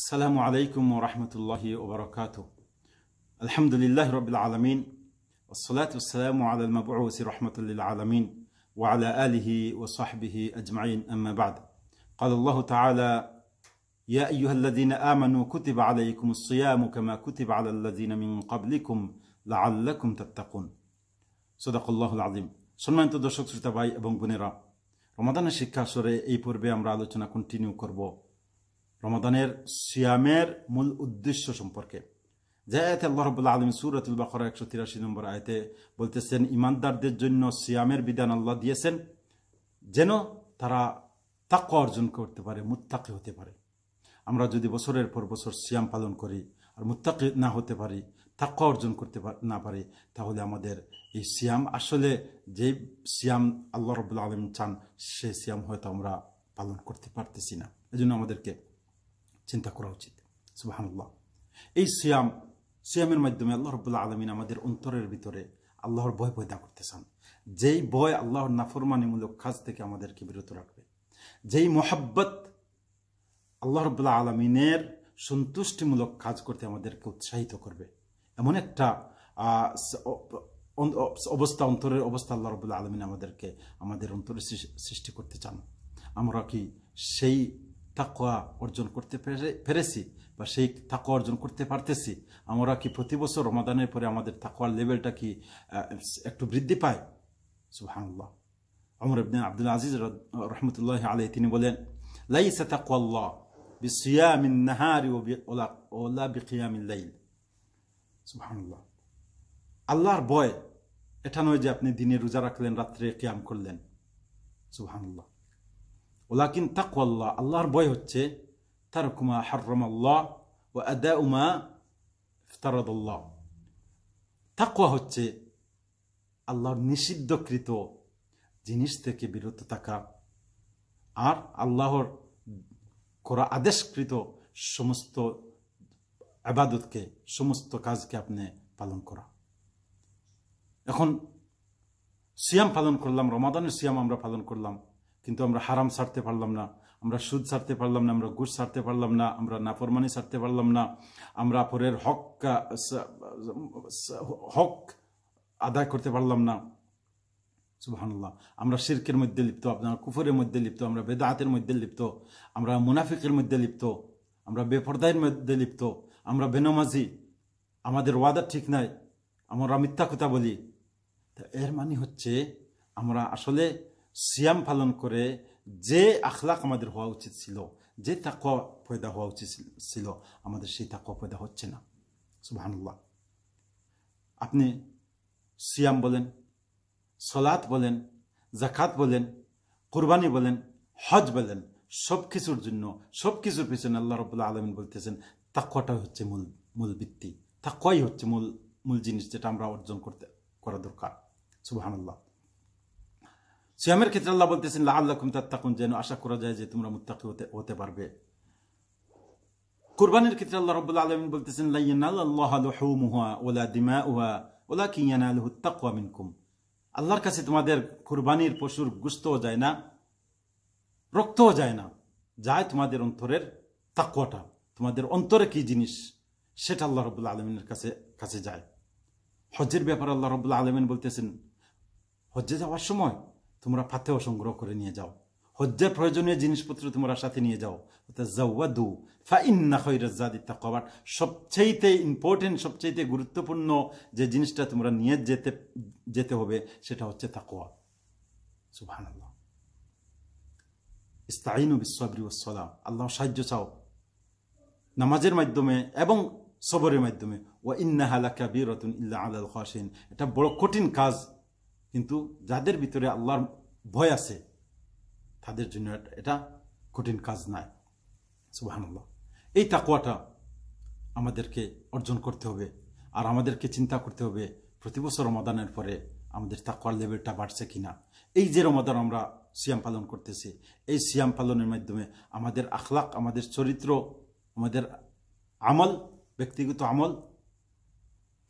السلام عليكم ورحمة الله وبركاته الحمد لله رب العالمين والصلاة والسلام على المبعوث رحمة للعالمين وعلى آله وصحبه أجمعين أما بعد قال الله تعالى يا أيها الذين آمنوا كتب عليكم الصيام كما كتب على الذين من قبلكم لعلكم تتقون صدق الله العظيم সম্মানিত أنت শ্রোতা ভাই এবং বোনেরা রমাদানের শিক্ষা সরে এই পর্বে আমরা আলোচনা কন্টিনিউ রমাদানের সিয়ামের মূল উদ্দেশ্য সম্পর্কে যে আয়তে আল্লাহ রবুল্লা আলম সুরতুল বাকর একশো তিরাশি নম্বর আয়তে বলতেছেন ইমানদারদের জন্য সিয়ামের বিধান আল্লাহ দিয়েছেন যেন তারা তাক্য অর্জন করতে পারে মুত্তাকি হতে পারে আমরা যদি বছরের পর বছর সিয়াম পালন করি আর মুত্তাকি না হতে পারি তাক্য অর্জন করতে না পারি তাহলে আমাদের এই সিয়াম আসলে যে সিয়াম আল্লাহ রবুল্লা আলম চান সে সিয়াম হয়তো আমরা পালন করতে পারতেছি না এজন্য আমাদেরকে চিন্তা করা উচিত সুবাহ এই সিয়াম সিয়ামের মাধ্যমে আল্লাহ রবুল্লা আলমিন আমাদের অন্তরের ভিতরে আল্লাহর ভয় পয়দা করতে চান যেই ভয় আল্লাহর নাফরমানিমূলক কাজ থেকে আমাদেরকে বিরত রাখবে যেই মোহাব্বত আল্লাহ রবুল্লা আলমিনের সন্তুষ্টিমূলক কাজ করতে আমাদেরকে উৎসাহিত করবে এমন একটা অবস্থা অন্তরের অবস্থা আল্লাহ রবুল্লা আলমিন আমাদেরকে আমাদের অন্তরে সৃষ্টি করতে চান আমরা কি সেই তাকোয়া অর্জন করতে পেরেছি বা সেই তাকোয়া অর্জন করতে পারতেছি আমরা কি প্রতি বছর রমাদানের পরে আমাদের তাকোয়ার লেভেলটা কি একটু বৃদ্ধি পায় সুহানুল্লাহ অমর ইবদিন আব্দুল আজিজ রহমতুল্লাহ আলী তিনি বলেন লাই সে তাকোয়াল্লাহ ওলা ওলা আল্লাহর বয় এটা নয় যে আপনি দিনে রোজা রাখলেন রাত্রে ক্যাম করলেন সুহানুল্লাহ ربوي তাকওয়াল্লাহ আল্লাহর বয় হচ্ছে তারকুমা হরমাল্লাহ ও আদা উমা ফতারদুল্লাহ তাকওয়া হচ্ছে আল্লাহর নিষিদ্ধকৃত জিনিস থেকে বিরত থাকা আর আল্লাহর করা আদেশকৃত সমস্ত আবাদতকে সমস্ত কাজকে আপনি পালন করা এখন সিয়াম পালন করলাম রমাদানের সিয়াম আমরা পালন করলাম কিন্তু আমরা হারাম ছাড়তে পারলাম না আমরা সুদ ছাড়তে পারলাম না আমরা ঘুষ ছাড়তে পারলাম না আমরা নাফরমানি ছাড়তে পারলাম না আমরা পরের হক হক আদায় করতে পারলাম না সুবাহ আমরা শির্কের মধ্যে লিপ্ত আপনারা কুফুরের মধ্যে লিপ্ত আমরা বেদাহাতের মধ্যে লিপ্ত আমরা মুনাফিকের মধ্যে লিপ্ত আমরা বেপর্দায়ের মধ্যে লিপ্ত আমরা বেনমাজি আমাদের ওয়াদা ঠিক নাই আমরা মিথ্যা কথা বলি এর মানে হচ্ছে আমরা আসলে সিয়াম পালন করে যে আখলাক আমাদের হওয়া উচিত ছিল যে তাকুয়া পয়দা হওয়া উচিত ছিল আমাদের সেই তাকুয়া পয়দা হচ্ছে না সুবাহানুল্লাহ আপনি সিয়াম বলেন সলাৎ বলেন জাকাত বলেন কোরবানি বলেন হজ বলেন সব কিছুর জন্য সব কিছুর পিছনে আল্লাহ রবুল্লাহ আলমিন বলতেছেন তাকুয়াটাই হচ্ছে মূল মূল ভিত্তি তাকুয়াই হচ্ছে মূল মূল জিনিস যেটা আমরা অর্জন করতে করা দরকার সুবাহানুল্লাহ সিয়ামের ক্ষেত্রে আল্লাহ বলতেছেন আল্লাহ তাত্তাকুন যেন আশা করা যায় যে তোমরা মুত্তাকি হতে হতে পারবে কুরবানির ক্ষেত্রে আল্লাহ রব আলম বলতেছেন ওলা ওলা আল্লাহর কাছে তোমাদের কুরবানির পশুর গুস্তও যায় না রক্তও যায় না যায় তোমাদের অন্তরের তাকুয়াটা তোমাদের অন্তরে কি জিনিস সেটা আল্লাহ রবুল্লা আলমিনের কাছে কাছে যায় হজ্জের ব্যাপারে আল্লাহ রবুল্লা আলমিন বলতেছেন হজ্জে যাওয়ার সময় তোমরা ফাতেও সংগ্রহ করে নিয়ে যাও হজ্জার প্রয়োজনীয় জিনিসপত্র তোমরা সাথে নিয়ে যাও জাওয়াদু ফাইন্না খৈরাজাদি তাকবাট সবচেয়েতে ইম্পর্টেন্ট সবচেয়েতে গুরুত্বপূর্ণ যে জিনিসটা তোমরা নিয়ে যেতে যেতে হবে সেটা হচ্ছে তাকোয়া সুহান আল্লাহ ইস্তাইনু ও ওসলাম আল্লাহ সাহায্য চাও নামাজের মাধ্যমে এবং সবরের মাধ্যমে ও ইন্না হালাকা কাবির ইল্লা আল্লাহ হাসিন এটা বড় কঠিন কাজ কিন্তু যাদের ভিতরে আল্লাহর ভয় আছে তাদের জন্য এটা কঠিন কাজ নাই সুবাহ এই তাকুয়াটা আমাদেরকে অর্জন করতে হবে আর আমাদেরকে চিন্তা করতে হবে প্রতি বছর রমাদানের পরে আমাদের তাকুয়ার লেভেলটা বাড়ছে কিনা এই যে রমাদান আমরা সিয়াম পালন করতেছি এই সিয়াম পালনের মাধ্যমে আমাদের আখলাক আমাদের চরিত্র আমাদের আমল ব্যক্তিগত আমল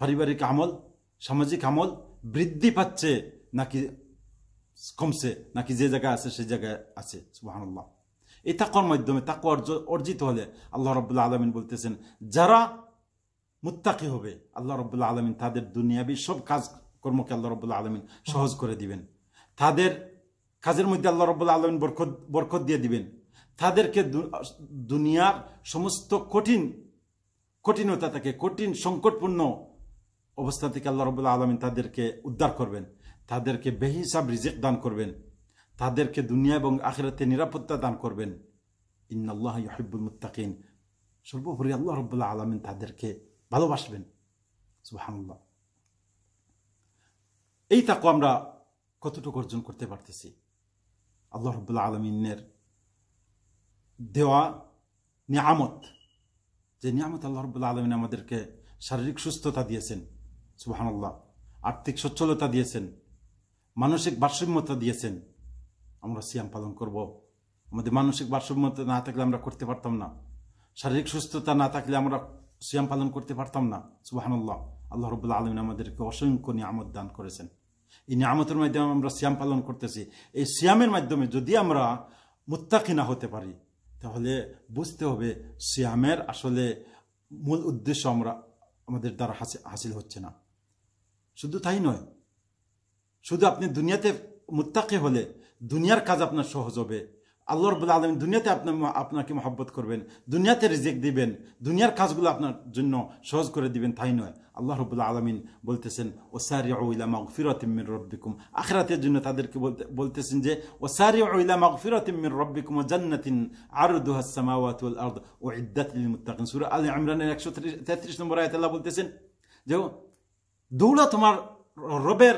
পারিবারিক আমল সামাজিক আমল বৃদ্ধি পাচ্ছে নাকি কমছে নাকি যে জায়গায় আছে সেই জায়গায় আছে সুবাহ এই তাকর মাধ্যমে তাকু অর্জিত হলে আল্লাহ রবুল্লাহ আলমিন বলতেছেন যারা মুত্তাকি হবে আল্লাহ রবুল্লাহ আলমিন তাদের দুনিয়াবি সব কাজ কর্মকে আল্লাহ রবুল্লাহ আলমিন সহজ করে দিবেন তাদের কাজের মধ্যে আল্লাহ রবুল্লাহ আলমিন বরকত বরকত দিয়ে দিবেন তাদেরকে দুনিয়ার সমস্ত কঠিন কঠিনতা থেকে কঠিন সংকটপূর্ণ অবস্থা থেকে আল্লাহ রবুল্লা আলমিন তাদেরকে উদ্ধার করবেন তাদেরকে বেহিসাব রিজিক দান করবেন তাদেরকে দুনিয়া এবং আখেরাতে নিরাপত্তা দান করবেন ইন্নআল্লাহ ইহিবুল মুত্তাকিন সর্বোপরি আল্লাহ রবুল্লা আলমিন তাদেরকে ভালোবাসবেন সুবাহান্লাহ এই তাকে আমরা কতটুকু অর্জন করতে পারতেছি আল্লাহ রবুল্লা আলমিনের দেওয়া নিয়ামত যে নিয়ামত আল্লাহ রবুল্লা আলমিন আমাদেরকে শারীরিক সুস্থতা দিয়েছেন সুবাহানাল্লাহ আর্থিক সচ্ছলতা দিয়েছেন মানসিক ভারসাম্যতা দিয়েছেন আমরা সিয়াম পালন করব আমাদের মানসিক ভারসাম্যতা না থাকলে আমরা করতে পারতাম না শারীরিক সুস্থতা না থাকলে আমরা সিয়াম পালন করতে পারতাম না সুবাহানাল্লাহ আল্লাহ রবুল্লা আলমিন আমাদেরকে অসংখ্য নিয়ামত দান করেছেন এই নিয়ামতের মাধ্যমে আমরা সিয়াম পালন করতেছি এই সিয়ামের মাধ্যমে যদি আমরা মুত্তাকিনা হতে পারি তাহলে বুঝতে হবে সিয়ামের আসলে মূল উদ্দেশ্য আমরা আমাদের দ্বারা হাসিল হচ্ছে না শুধু তাই নয় শুধু আপনি দুনিয়াতে মুত্তাকি হলে দুনিয়ার কাজ আপনার সহজ হবে আল্লাহ রবুল আলম দুনিয়াতে আপনার আপনাকে মহব্বত করবেন দুনিয়াতে রিজেক্ট দিবেন দুনিয়ার কাজগুলো আপনার জন্য সহজ করে দিবেন তাই নয় আল্লাহ রবুল্লা আলমিন বলতেছেন ওসারি ওইলা মাগ ফিরতিমির রব্বিকুম আখরাতের জন্য তাদেরকে বলতেছেন যে ওসারি ওইলা মাগ ফিরতিমির রব্বিকুম জান্নাতিন আর দুহাসমাওয়াতুল আর্দ ও ইদ্দাতিল মুত্তাকিন সুরা আল ইমরানের একশো তেত্রিশ নম্বর আয়তাল্লাহ বলতেছেন যে দৌড়া তোমার রবের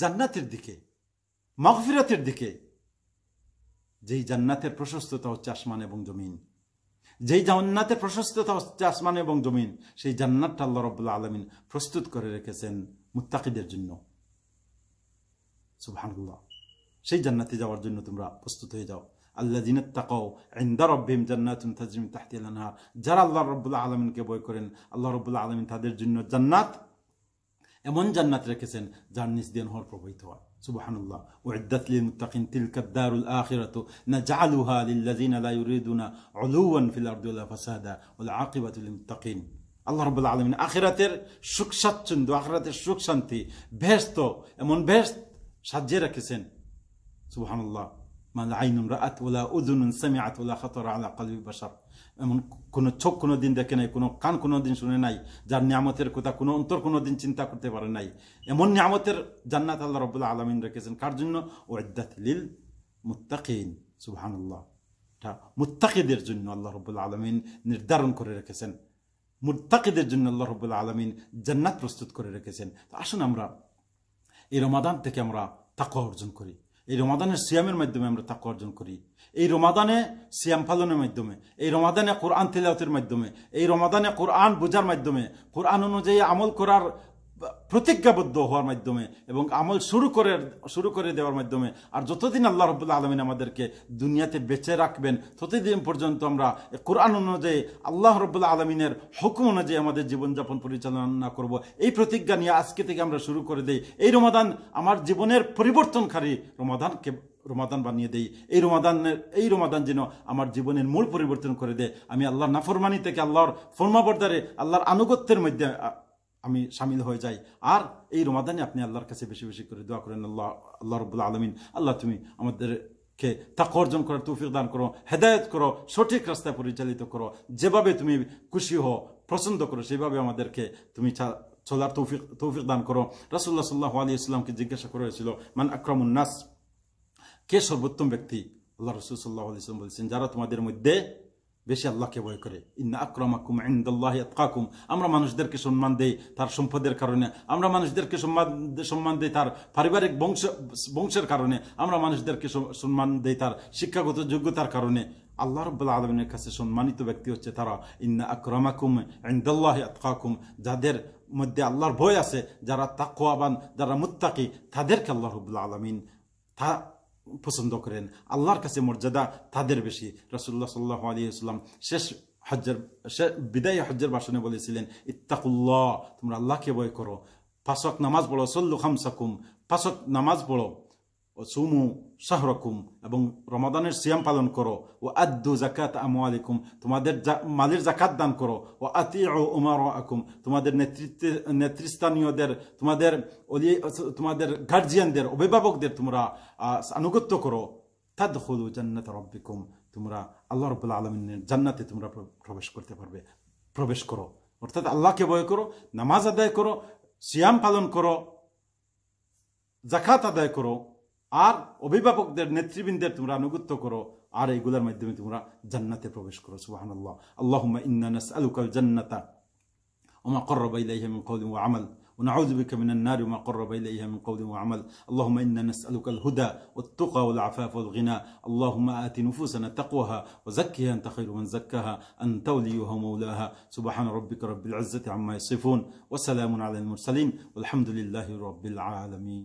জান্নাতের দিকে মগফিরাতের দিকে যেই জান্নাতের প্রশস্ততা হচ্ছে আসমান এবং জমিন যেই জান্নাতের প্রশস্ততা হচ্ছে আসমান এবং জমিন সেই জান্নাতটা আল্লাহ রব্লা আলমিন প্রস্তুত করে রেখেছেন মুত্তাকিদের জন্য সুবহানুল্লাহ সেই জান্নাতে যাওয়ার জন্য তোমরা প্রস্তুত হয়ে যাও আল্লাহ জিনের তাকাও আইন্দা রব্বিম জান্নাতুন তাজিম তাহতিল যারা আল্লাহ রব্বুল্লাহ আলমিনকে বই করেন আল্লাহ রব্বুল্লাহ আলমিন তাদের জন্য জান্নাত এমন জান্নাত রেখেছেন যার নিচ দিয়ে নহর প্রবাহিত হয় সুবহানাল্লাহ উইদ্দাত লিল মুত্তাকিন তিলকা দারুল আখিরাতু নাজআলুহা লিল্লাযিনা লা ইউরিদুনা উলুওয়ান ফিল আরদি ওয়া লা ফাসাদা ওয়াল আকিবাতু লিল মুত্তাকিন আল্লাহ রাব্বুল আলামিন আখিরাতের সুখ স্বাচ্ছন্দ্য আখিরাতের সুখ শান্তি ভেস্ত এমন ভেস্ত সাজিয়ে রেখেছেন সুবহানাল্লাহ মা ما রাআত ওয়া লা উযুনুন সামিআত ওয়া লা খাতারা আলা قلب বাশার এমন কোনো চোখ কোনো দিন দেখে নাই কোনো কান কোনো দিন শুনে নাই যার নিয়ামতের কথা কোনো অন্তর কোনো দিন চিন্তা করতে পারে নাই এমন নিয়ামতের জান্নাত আল্লাহ রবুল্লাহ আলমিন রেখেছেন কার জন্য ও ইদ্দাত লিল মুত্তাকিন সুবাহানুল্লাহ মুতাকিদের জন্য আল্লাহ রবুল্লাহ আলমিন নির্ধারণ করে রেখেছেন মুত্তাকিদের জন্য আল্লাহ রবুল্লাহ আলমিন জান্নাত প্রস্তুত করে রেখেছেন আসুন আমরা এই রমাদান থেকে আমরা তাকওয়া অর্জন করি এই রমাদানের সিয়ামের মাধ্যমে আমরা তাকু অর্জন করি এই রমাদানে সিয়াম পালনের মাধ্যমে এই রমাদানে কোরআন তেলাওতের মাধ্যমে এই রমাদানে কোরআন বোঝার মাধ্যমে কোরআন অনুযায়ী আমল করার প্রতিজ্ঞাবদ্ধ হওয়ার মাধ্যমে এবং আমল শুরু করে শুরু করে দেওয়ার মাধ্যমে আর যতদিন আল্লাহ রবুল্লা আলমিন আমাদেরকে দুনিয়াতে বেঁচে রাখবেন ততদিন পর্যন্ত আমরা কোরআন অনুযায়ী আল্লাহ রবুল্লাহ আলমিনের হুকুম অনুযায়ী আমাদের জীবনযাপন পরিচালনা করব এই প্রতিজ্ঞা নিয়ে আজকে থেকে আমরা শুরু করে দেই এই রমাদান আমার জীবনের পরিবর্তনকারী রমাদানকে রমাদান বানিয়ে দেই এই রমাদানের এই রমাদান যেন আমার জীবনের মূল পরিবর্তন করে দেয় আমি আল্লাহর নাফরমানি থেকে আল্লাহর ফর্মাবর্দারে আল্লাহর আনুগত্যের মধ্যে আমি সামিল হয়ে যাই আর এই রমাদানে আপনি আল্লাহর কাছে বেশি বেশি করে দোয়া করেন আল্লাহ আল্লাহ রবুল্লা আলমিন আল্লাহ তুমি আমাদের কে তাকে অর্জন করো তৌফিক দান করো হেদায়ত করো সঠিক রাস্তায় পরিচালিত করো যেভাবে তুমি খুশি হো পছন্দ করো সেভাবে আমাদেরকে তুমি চলার তৌফিক তৌফিক দান করো রাসুল্লাহ সাল্লাহ আলী ইসলামকে জিজ্ঞাসা করা হয়েছিল মান আকরামুন্নাস কে সর্বোত্তম ব্যক্তি আল্লাহ রসুল সাল্লাহ আলি ইসলাম বলছেন যারা তোমাদের মধ্যে বেশি আল্লাহকে ভয় করে ইন্না আক্রমাকুম ইন্দাল্লাহ আতকাকুম আমরা মানুষদেরকে সম্মান দেই তার সম্পদের কারণে আমরা মানুষদেরকে সম্মান সম্মান দেই তার পারিবারিক বংশ বংশের কারণে আমরা মানুষদেরকে সম্মান দেই তার শিক্ষাগত যোগ্যতার কারণে আল্লাহ রব্লা আলমিনের কাছে সম্মানিত ব্যক্তি হচ্ছে তারা ইন্না আক্রমাকুম ইন্দাল্লাহ আতকাকুম যাদের মধ্যে আল্লাহর ভয় আছে যারা তাকুয়াবান যারা মুত্তাকি তাদেরকে আল্লাহ রবুল্লা আলমিন তা পছন্দ করেন আল্লাহর কাছে মর্যাদা তাদের বেশি রসুল্লাহ সাল্লাহ আলিয়াল্লাম শেষ শেষ বিদায় হজ্জর বাসনে বলেছিলেন ইত্তাকুল্লাহ তোমরা আল্লাহকে বয় করো পাশক নামাজ পড়ো সল্লু সাকুম পাশক নামাজ পড়ো ও সুমু শাহরকুম এবং রমাদানের সিয়াম পালন করো ও আদু জাকাত আমালিকুম তোমাদের মালির জাকাত দান করো ও আতি ও উমার আকুম তোমাদের নেতৃত্ব নেতৃস্থানীয়দের তোমাদের অলি তোমাদের গার্জিয়ানদের অভিভাবকদের তোমরা আনুগত্য করো তাদ হলু জান্নাত রব্বিকুম তোমরা আল্লাহ রবুল্লা আলমিনের জান্নাতে তোমরা প্রবেশ করতে পারবে প্রবেশ করো অর্থাৎ আল্লাহকে ভয় করো নামাজ আদায় করো সিয়াম পালন করো জাকাত আদায় করো আর অভিভাবকদের নেতৃবৃন্দের তোমরা অনুগত করো আর এইগুলোর মাধ্যমে তোমরা জান্নাতে প্রবেশ করো সুবাহান আল্লাহ আল্লাহ ইন্নানাস আলুকাল জান্নাতা ওমা قرب إليها من قول وعمل ونعوذ بك من النار وما قرب إليها من قول وعمل اللهم إنا نسألك الهدى والتقى والعفاف والغنى اللهم آت نفوسنا تقوها وزكها أنت خير من زكها أنت وليها ومولاها سبحان ربك رب العزة عما يصفون وسلام على المرسلين والحمد لله رب العالمين